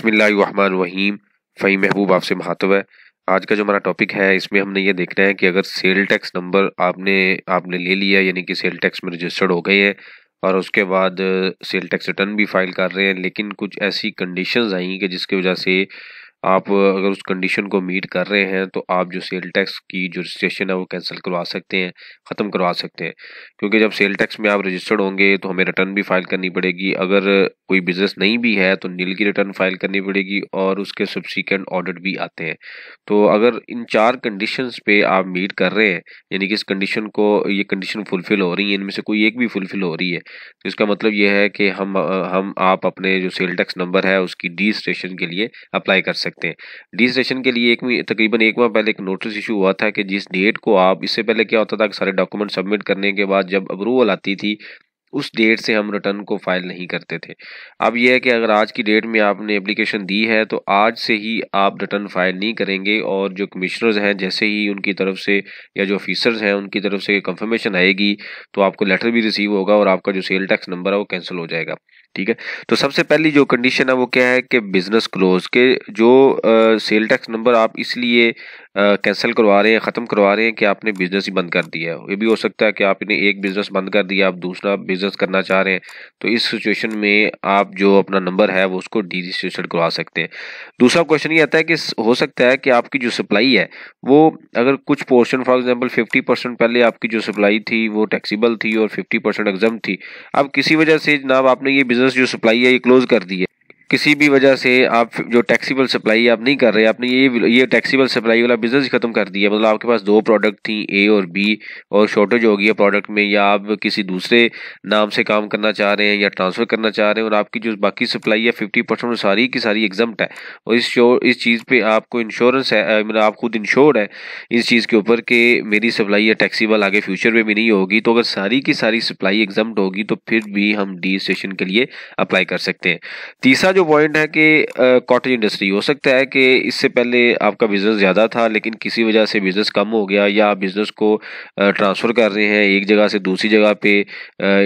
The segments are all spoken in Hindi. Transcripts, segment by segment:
वहीम फ़ही महबूब आपसे महातव है आज का जो हमारा टॉपिक है इसमें हमने ये देखना है कि अगर सेल टैक्स नंबर आपने आपने ले लिया यानी कि सेल टैक्स में रजिस्टर्ड हो गए हैं और उसके बाद सेल टैक्स रिटर्न भी फाइल कर रहे हैं लेकिन कुछ ऐसी कंडीशंस आई कि जिसकी वजह से आप अगर उस कंडीशन को मीट कर रहे हैं तो आप जो सेल टैक्स की जो रजिस्ट्रेशन है वो कैंसिल करवा सकते हैं ख़त्म करवा सकते हैं क्योंकि जब सेल टैक्स में आप रजिस्टर्ड होंगे तो हमें रिटर्न भी फाइल करनी पड़ेगी अगर कोई बिज़नेस नहीं भी है तो नील की रिटर्न फाइल करनी पड़ेगी और उसके सब्सिक्वेंट ऑडिट भी आते हैं तो अगर इन चार कंडीशन पर आप मीट कर रहे हैं यानी कि इस कंडीशन को ये कंडीशन फुलफ़िल हो रही है इनमें से कोई एक भी फुलफ़िल हो रही है तो इसका मतलब ये है कि हम हम आप अपने जो सेल टैक्स नंबर है उसकी डी के लिए अप्लाई कर सकते सकते हैं रजिस्ट्रेशन के लिए एक तकरीबन एक माह पहले एक नोटिस इशू हुआ था कि जिस डेट को आप इससे पहले क्या होता था कि सारे डॉक्यूमेंट सबमिट करने के बाद जब अप्रूवल आती थी उस डेट से हम रिटर्न को फाइल नहीं करते थे अब यह है कि अगर आज की डेट में आपने एप्लीकेशन दी है तो आज से ही आप रिटर्न फाइल नहीं करेंगे और जो कमिश्नर्स हैं जैसे ही उनकी तरफ से या जो ऑफिसर्स हैं उनकी तरफ से कंफर्मेशन आएगी तो आपको लेटर भी रिसीव होगा और आपका जो सेल टैक्स नंबर है वो कैंसिल हो जाएगा ठीक है तो सबसे पहली जो कंडीशन है वो क्या है कि बिजनेस क्लोज के जो सेल टैक्स नंबर आप इसलिए कैंसिल करवा रहे हैं ख़त्म करवा रहे हैं कि आपने बिज़नेस ही बंद कर दिया है ये भी हो सकता है कि आपने एक बिज़नेस बंद कर दिया आप दूसरा बिज़नेस करना चाह रहे हैं तो इस सिचुएशन में आप जो अपना नंबर है वो उसको डी रजिस्ट्रेशन करवा सकते हैं दूसरा क्वेश्चन ये आता है कि हो सकता है कि आपकी जो सप्लाई है वो अगर कुछ पोर्शन फॉर एग्जाम्पल फिफ्टी पहले आपकी जो सप्लाई थी वो टैक्सीबल थी और फिफ्टी परसेंट थी अब किसी वजह से जनाब आपने ये बिज़नेस बिजनेस जो सप्लाई है ये क्लोज कर दी है किसी भी वजह से आप जो टैक्सीबल सप्लाई आप नहीं कर रहे आपने ये ये टैक्सीबल सप्लाई वाला बिजनेस ही खत्म कर दिया मतलब आपके पास दो प्रोडक्ट थी ए और बी और शॉर्टेज होगी है प्रोडक्ट में या आप किसी दूसरे नाम से काम करना चाह रहे हैं या ट्रांसफ़र करना चाह रहे हैं और आपकी जो बाकी सप्लाई है फिफ्टी परसेंट सारी की सारी एग्जाम्ट है और इस शो इस चीज़ पर आपको इंश्योरेंस है मतलब आप खुद इंश्योर है इस चीज़ के ऊपर कि मेरी सप्लाई या टैक्सीबल आगे फ्यूचर में भी नहीं होगी तो अगर सारी की सारी सप्लाई एग्जाम्ट होगी तो फिर भी हम डी स्टेशन के लिए अप्लाई कर सकते हैं तीसरा जो जो पॉइंट है कि कॉटेज इंडस्ट्री हो सकता है कि इससे पहले आपका बिज़नेस ज़्यादा था लेकिन किसी वजह से बिज़नेस कम हो गया या आप बिज़नेस को ट्रांसफ़र कर रहे हैं एक जगह से दूसरी जगह पे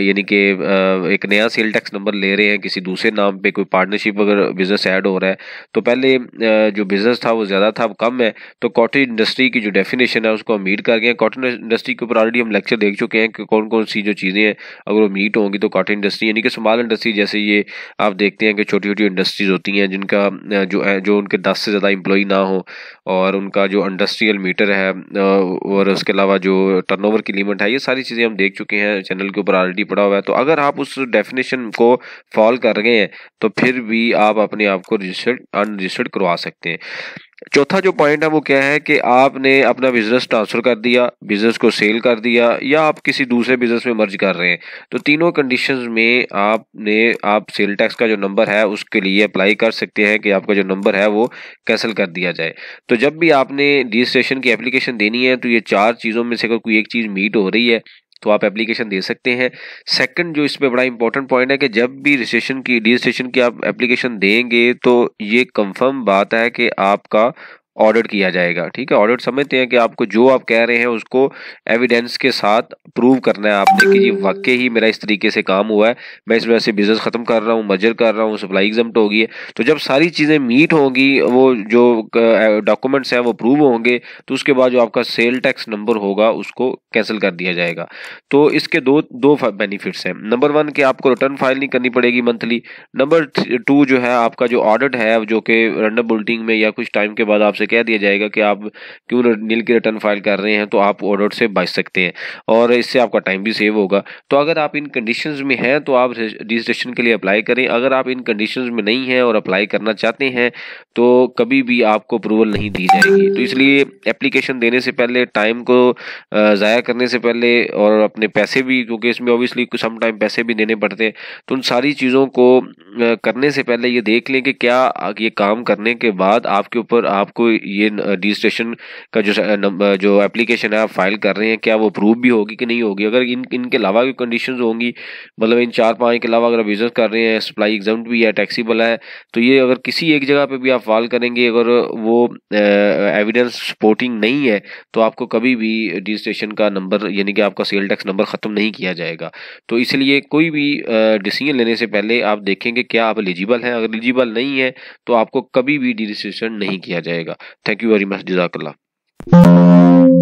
यानी कि एक नया सेल टैक्स नंबर ले रहे हैं किसी दूसरे नाम पे कोई पार्टनरशिप अगर बिज़नेस ऐड हो रहा है तो पहले जो बिज़नेस था वो ज़्यादा था अब कम है तो कॉटेज इंडस्ट्री की जो डेफिनेशन है उसको हम मीट कर गए कॉटन इंडस्ट्री के ऊपर ऑलरेडी हम लेक्चर देख चुके हैं कि कौन कौन सी जो चीज़ें हैं अगर वो मीट होंगी तो कॉटन इंडस्ट्री यानी कि स्मॉल इंडस्ट्री जैसे ये आप देखते हैं कि छोटी छोटी इंडस्ट्रीज़ होती हैं जिनका जो जो उनके दस से ज़्यादा एम्प्लॉई ना हो और उनका जो इंडस्ट्रियल मीटर है और उसके अलावा जो टर्नओवर की लिमिट है ये सारी चीज़ें हम देख चुके हैं चैनल के ऊपर ऑलरेडी पड़ा हुआ है तो अगर आप उस डेफिनेशन को फॉल कर रहे हैं तो फिर भी आप अपने आप को रजिस्टर्ड अनरजिस्टर्ड करवा सकते हैं चौथा जो पॉइंट है वो क्या है कि आपने अपना बिजनेस ट्रांसफर कर दिया बिजनेस को सेल कर दिया या आप किसी दूसरे बिजनेस में मर्ज कर रहे हैं तो तीनों कंडीशंस में आपने आप सेल टैक्स का जो नंबर है उसके लिए अप्लाई कर सकते हैं कि आपका जो नंबर है वो कैंसिल कर दिया जाए तो जब भी आपने रजिस्ट्रेशन की एप्लीकेशन देनी है तो ये चार चीज़ों में से अगर कोई एक चीज़ मीट हो रही है तो आप एप्लीकेशन दे सकते हैं सेकंड जो इसमें बड़ा इंपॉर्टेंट पॉइंट है कि जब भी रजिस्ट्रेशन की रजिस्ट्रेशन की आप एप्लीकेशन देंगे तो ये कंफर्म बात है कि आपका ऑर्डर किया जाएगा ठीक है ऑर्डर समझते हैं कि आपको जो आप कह रहे हैं उसको एविडेंस के साथ प्रूव करना है आपने कि ये वाकई ही मेरा इस तरीके से काम हुआ है मैं इस वजह से बिजनेस ख़त्म कर रहा हूँ मजर कर रहा हूँ सप्लाई एग्जाम होगी तो जब सारी चीज़ें मीट होंगी वो जो डॉक्यूमेंट्स हैं वो प्रूव होंगे तो उसके बाद जो आपका सेल टैक्स नंबर होगा उसको कैंसिल कर दिया जाएगा तो इसके दो दो बेनिफिट्स हैं नंबर वन कि आपको रिटर्न फाइल नहीं करनी पड़ेगी मंथली नंबर टू जो है आपका जो ऑर्डर है जो कि रंडम बुलटिंग में या कुछ टाइम के बाद आपसे कह दिया जाएगा कि आप क्यों नील की रिटर्न फाइल कर रहे हैं तो आप ऑर्डर से बच सकते हैं और इससे आपका टाइम भी सेव होगा तो अगर आप इन कंडीशन में हैं तो आप रजिस्ट्रेशन के लिए अप्लाई करें अगर आप इन कंडीशन में नहीं हैं और अप्लाई करना चाहते हैं तो कभी भी आपको अप्रूवल नहीं दी जाएगी तो इसलिए एप्लीकेशन देने से पहले टाइम को ज़ाया करने से पहले और अपने पैसे भी क्योंकि इसमें ऑब्वियसली सम टाइम पैसे भी देने पड़ते हैं तो उन सारी चीज़ों को करने से पहले ये देख लें कि क्या ये काम करने के बाद आपके ऊपर आपको ये रजिस्ट्रेशन का जो जो एप्लीकेशन है आप फाइल कर रहे हैं क्या वो अप्रूव भी होगी कि नहीं होगी अगर इन इनके अलावा भी कंडीशन होंगी मतलब इन चार पाँच के अलावा अगर बिजनेस कर रहे हैं सप्लाई एग्जाम भी है टैक्सीबल है तो ये अगर किसी एक जगह पर भी आप फाइल करेंगे अगर वो एविडेंस सपोर्टिंग नहीं है तो आपको कभी भी रजिस्ट्रेशन का नंबर यानी कि आपका सेल टैक्स नंबर ख़त्म नहीं किया जाएगा तो इसलिए कोई भी डिसीजन लेने से पहले आप देखेंगे क्या आप एलिजिबल हैं अगर एलिजिबल नहीं है तो आपको कभी भी रजिस्ट्रेशन नहीं किया जाएगा थैंक यू वेरी मच जजाकल्ला